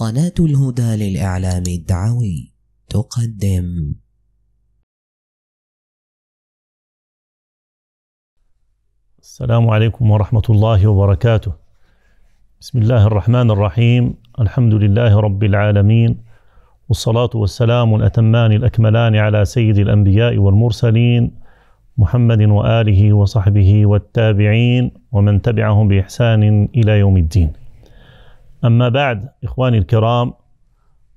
قناة الهدى للإعلام الدعوي تقدم السلام عليكم ورحمة الله وبركاته بسم الله الرحمن الرحيم الحمد لله رب العالمين والصلاة والسلام الأتمان الأكملان على سيد الأنبياء والمرسلين محمد وآله وصحبه والتابعين ومن تبعهم بإحسان إلى يوم الدين أما بعد إخواني الكرام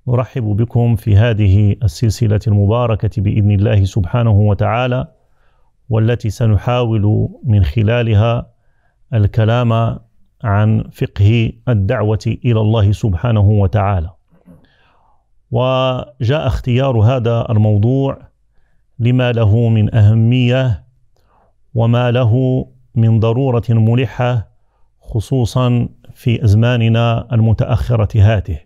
نرحب بكم في هذه السلسلة المباركة بإذن الله سبحانه وتعالى والتي سنحاول من خلالها الكلام عن فقه الدعوة إلى الله سبحانه وتعالى. وجاء اختيار هذا الموضوع لما له من أهمية وما له من ضرورة ملحة خصوصا في أزماننا المتأخرة هاته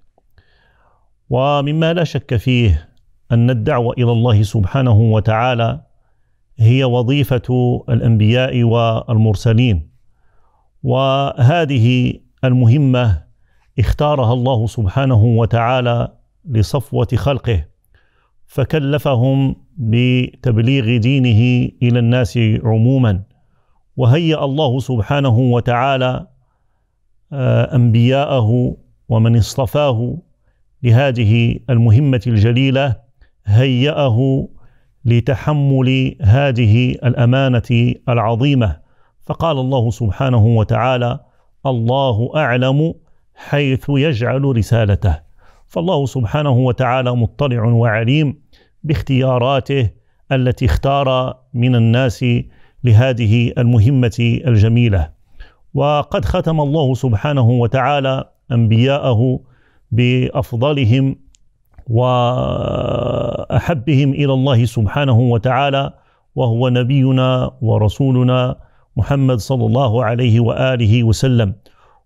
ومما لا شك فيه أن الدعوة إلى الله سبحانه وتعالى هي وظيفة الأنبياء والمرسلين وهذه المهمة اختارها الله سبحانه وتعالى لصفوة خلقه فكلفهم بتبليغ دينه إلى الناس عموما وهيأ الله سبحانه وتعالى آه، انبياءه ومن اصطفاه لهذه المهمه الجليله هيأه لتحمل هذه الامانه العظيمه فقال الله سبحانه وتعالى الله اعلم حيث يجعل رسالته فالله سبحانه وتعالى مطلع وعليم باختياراته التي اختار من الناس لهذه المهمه الجميله وقد ختم الله سبحانه وتعالى انبياءه بافضلهم واحبهم الى الله سبحانه وتعالى وهو نبينا ورسولنا محمد صلى الله عليه واله وسلم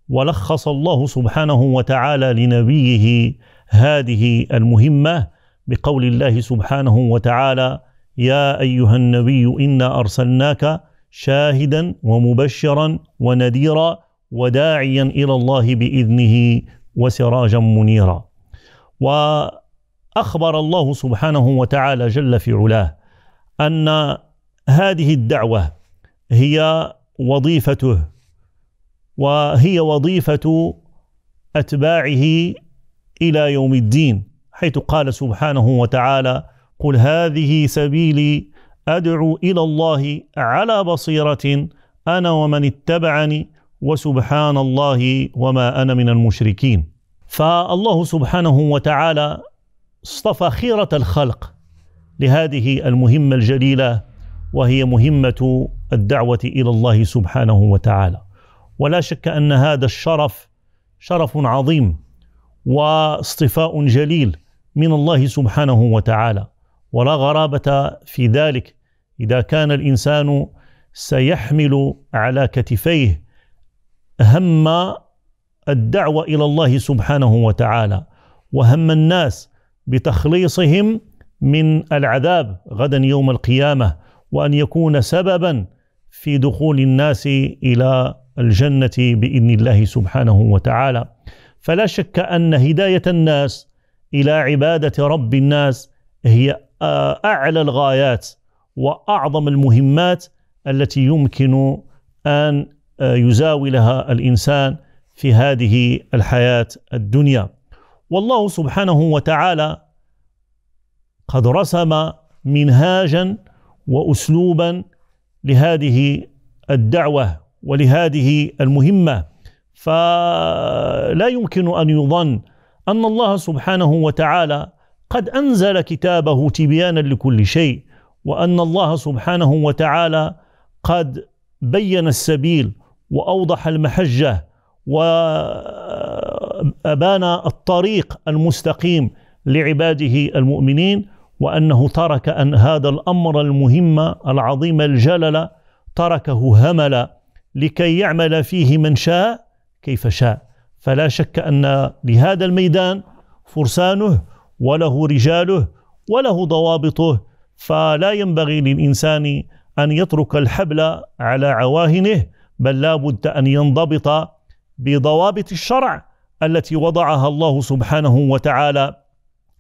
ولخص الله سبحانه وتعالى لنبيه هذه المهمه بقول الله سبحانه وتعالى يا ايها النبي انا ارسلناك شاهدا ومبشرا ونذيرا وداعيا الى الله باذنه وسراجا منيرا. واخبر الله سبحانه وتعالى جل في علاه ان هذه الدعوه هي وظيفته وهي وظيفه اتباعه الى يوم الدين حيث قال سبحانه وتعالى قل هذه سبيلي أدعو إلى الله على بصيرة أنا ومن اتبعني وسبحان الله وما أنا من المشركين فالله سبحانه وتعالى اصطفى خيرة الخلق لهذه المهمة الجليلة وهي مهمة الدعوة إلى الله سبحانه وتعالى ولا شك أن هذا الشرف شرف عظيم واصطفاء جليل من الله سبحانه وتعالى ولا غرابة في ذلك إذا كان الإنسان سيحمل على كتفيه هم الدعوة إلى الله سبحانه وتعالى وهم الناس بتخليصهم من العذاب غدا يوم القيامة وأن يكون سببا في دخول الناس إلى الجنة بإذن الله سبحانه وتعالى فلا شك أن هداية الناس إلى عبادة رب الناس هي آه، اعلى الغايات واعظم المهمات التي يمكن ان آه، يزاولها الانسان في هذه الحياه الدنيا والله سبحانه وتعالى قد رسم منهاجا واسلوبا لهذه الدعوه ولهذه المهمه فلا يمكن ان يظن ان الله سبحانه وتعالى قد انزل كتابه تبيانا لكل شيء وان الله سبحانه وتعالى قد بين السبيل واوضح المحجه وابان الطريق المستقيم لعباده المؤمنين وانه ترك ان هذا الامر المهم العظيم الجلل تركه هملا لكي يعمل فيه من شاء كيف شاء فلا شك ان لهذا الميدان فرسانه وله رجاله وله ضوابطه فلا ينبغي للإنسان أن يترك الحبل على عواهنه بل لا بد أن ينضبط بضوابط الشرع التي وضعها الله سبحانه وتعالى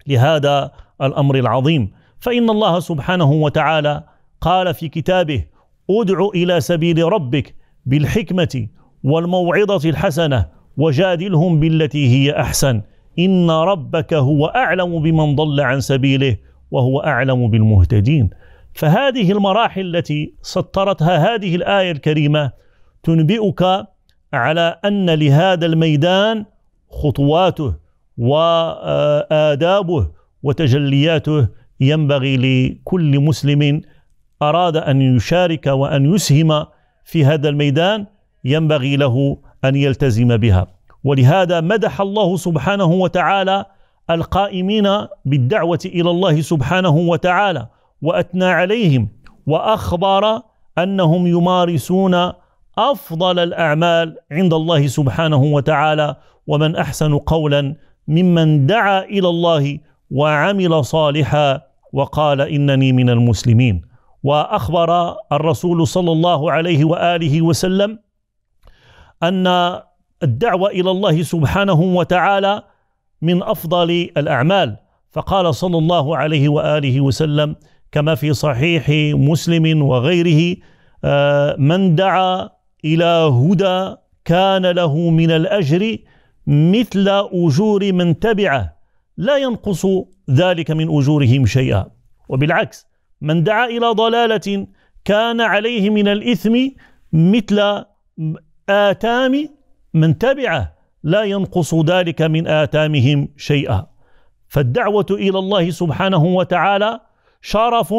لهذا الأمر العظيم فإن الله سبحانه وتعالى قال في كتابه ادع إلى سبيل ربك بالحكمة والموعظة الحسنة وجادلهم بالتي هي أحسن إن ربك هو أعلم بمن ضل عن سبيله وهو أعلم بالمهتدين فهذه المراحل التي سطرتها هذه الآية الكريمة تنبئك على أن لهذا الميدان خطواته وآدابه وتجلياته ينبغي لكل مسلم أراد أن يشارك وأن يسهم في هذا الميدان ينبغي له أن يلتزم بها ولهذا مدح الله سبحانه وتعالى القائمين بالدعوه الى الله سبحانه وتعالى وأثنى عليهم واخبر انهم يمارسون افضل الاعمال عند الله سبحانه وتعالى ومن احسن قولا ممن دعا الى الله وعمل صالحا وقال انني من المسلمين واخبر الرسول صلى الله عليه واله وسلم ان الدعوة إلى الله سبحانه وتعالى من أفضل الأعمال فقال صلى الله عليه وآله وسلم كما في صحيح مسلم وغيره آه، من دعا إلى هدى كان له من الأجر مثل أجور من تبعه لا ينقص ذلك من أجورهم شيئا وبالعكس من دعا إلى ضلالة كان عليه من الإثم مثل آتام من تبعه لا ينقص ذلك من آتامهم شيئا فالدعوة إلى الله سبحانه وتعالى شرف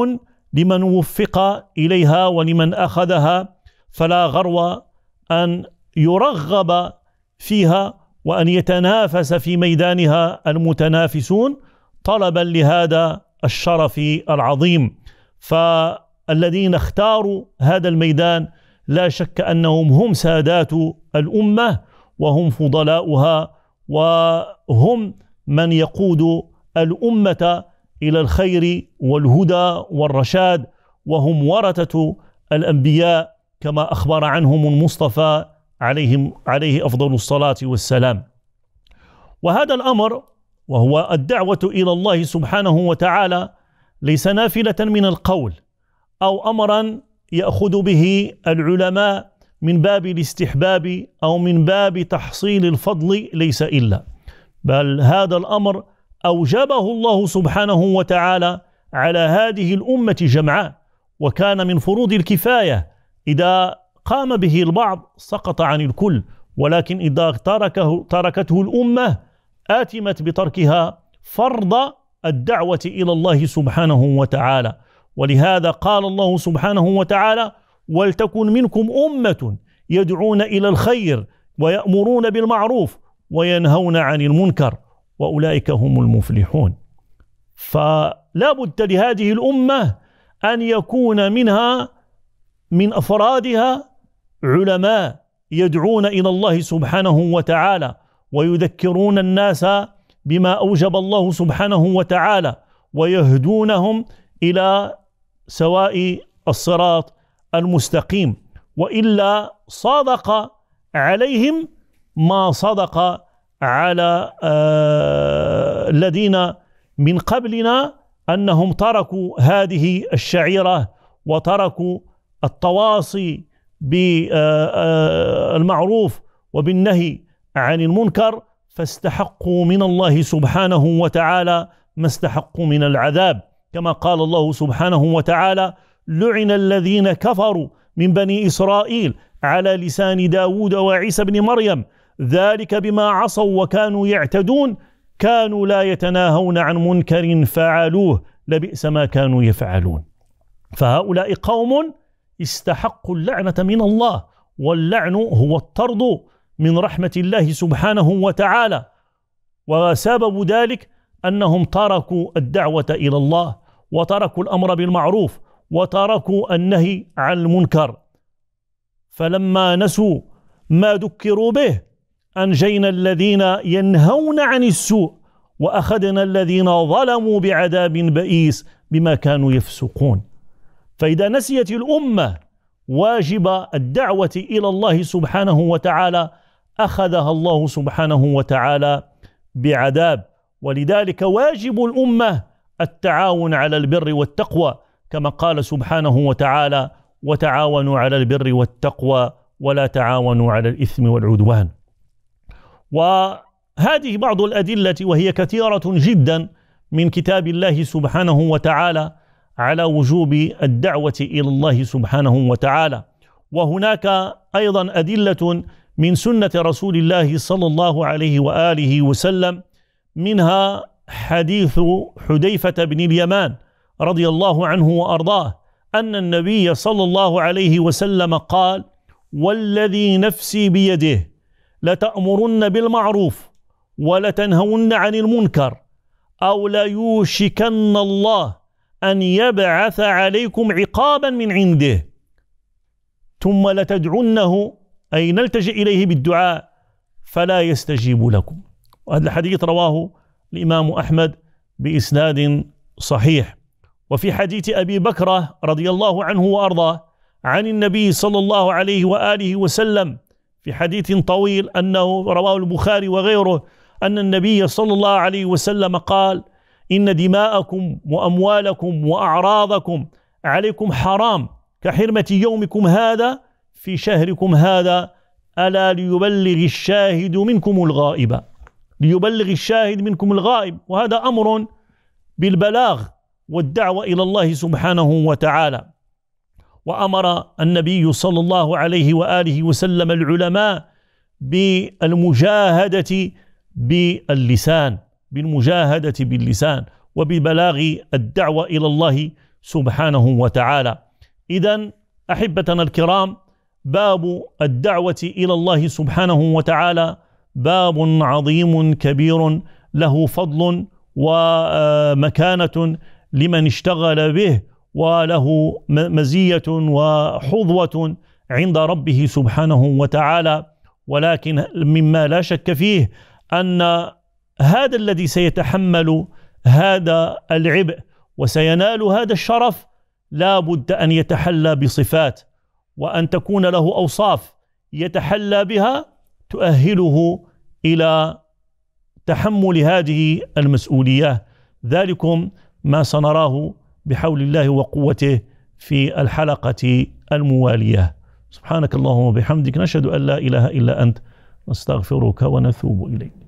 لمن وفق إليها ولمن أخذها فلا غرو أن يرغب فيها وأن يتنافس في ميدانها المتنافسون طلبا لهذا الشرف العظيم فالذين اختاروا هذا الميدان لا شك انهم هم سادات الامه وهم فضلاؤها وهم من يقود الامه الى الخير والهدى والرشاد وهم ورثه الانبياء كما اخبر عنهم المصطفى عليهم عليه افضل الصلاه والسلام. وهذا الامر وهو الدعوه الى الله سبحانه وتعالى ليس نافله من القول او امرا ياخذ به العلماء من باب الاستحباب او من باب تحصيل الفضل ليس الا بل هذا الامر اوجبه الله سبحانه وتعالى على هذه الامه جمعاء وكان من فروض الكفايه اذا قام به البعض سقط عن الكل ولكن اذا تركه تركته الامه اتمت بتركها فرض الدعوه الى الله سبحانه وتعالى ولهذا قال الله سبحانه وتعالى ولتكن منكم امه يدعون الى الخير ويامرون بالمعروف وينهون عن المنكر واولئك هم المفلحون فلا بد لهذه الامه ان يكون منها من افرادها علماء يدعون الى الله سبحانه وتعالى ويذكرون الناس بما اوجب الله سبحانه وتعالى ويهدونهم الى سواء الصراط المستقيم والا صادق عليهم ما صدق على آه، الذين من قبلنا انهم تركوا هذه الشعيره وتركوا التواصي بالمعروف آه، آه، وبالنهي عن المنكر فاستحقوا من الله سبحانه وتعالى ما استحقوا من العذاب كما قال الله سبحانه وتعالى لعن الذين كفروا من بني إسرائيل على لسان داود وعيسى بن مريم ذلك بما عصوا وكانوا يعتدون كانوا لا يتناهون عن منكر فعلوه لبئس ما كانوا يفعلون فهؤلاء قوم استحقوا اللعنة من الله واللعن هو الطرد من رحمة الله سبحانه وتعالى وسبب ذلك أنهم تركوا الدعوة إلى الله وتركوا الامر بالمعروف وتركوا النهي عن المنكر فلما نسوا ما ذكروا به انجينا الذين ينهون عن السوء واخذنا الذين ظلموا بعذاب بئيس بما كانوا يفسقون فاذا نسيت الامه واجب الدعوه الى الله سبحانه وتعالى اخذها الله سبحانه وتعالى بعذاب ولذلك واجب الامه التعاون على البر والتقوى كما قال سبحانه وتعالى وتعاونوا على البر والتقوى ولا تعاونوا على الاثم والعدوان وهذه بعض الادله وهي كثيره جدا من كتاب الله سبحانه وتعالى على وجوب الدعوه الى الله سبحانه وتعالى وهناك ايضا ادله من سنه رسول الله صلى الله عليه واله وسلم منها حديث حذيفة بن اليمان رضي الله عنه وأرضاه أن النبي صلى الله عليه وسلم قال والذي نفسي بيده لتأمرن بالمعروف ولتنهون عن المنكر أو ليوشكن الله أن يبعث عليكم عقابا من عنده ثم لتدعنه أي نلتجئ إليه بالدعاء فلا يستجيب لكم وهذا الحديث رواه الإمام أحمد بإسناد صحيح وفي حديث أبي بكرة رضي الله عنه وأرضاه عن النبي صلى الله عليه وآله وسلم في حديث طويل أنه رواه البخاري وغيره أن النبي صلى الله عليه وسلم قال إن دماءكم وأموالكم وأعراضكم عليكم حرام كحرمة يومكم هذا في شهركم هذا ألا ليبلغ الشاهد منكم الغائبة ليبلغ الشاهد منكم الغائب وهذا امر بالبلاغ والدعوه الى الله سبحانه وتعالى وامر النبي صلى الله عليه واله وسلم العلماء بالمجاهده باللسان بالمجاهده باللسان وببلاغ الدعوه الى الله سبحانه وتعالى اذا احبتنا الكرام باب الدعوه الى الله سبحانه وتعالى باب عظيم كبير له فضل ومكانه آه، لمن اشتغل به وله مزيه وحظوه عند ربه سبحانه وتعالى ولكن مما لا شك فيه ان هذا الذي سيتحمل هذا العبء وسينال هذا الشرف لا بد ان يتحلى بصفات وان تكون له اوصاف يتحلى بها تؤهله الى تحمل هذه المسؤوليه ذلكم ما سنراه بحول الله وقوته في الحلقه المواليه سبحانك اللهم وبحمدك نشهد ان لا اله الا انت نستغفرك ونثوب اليك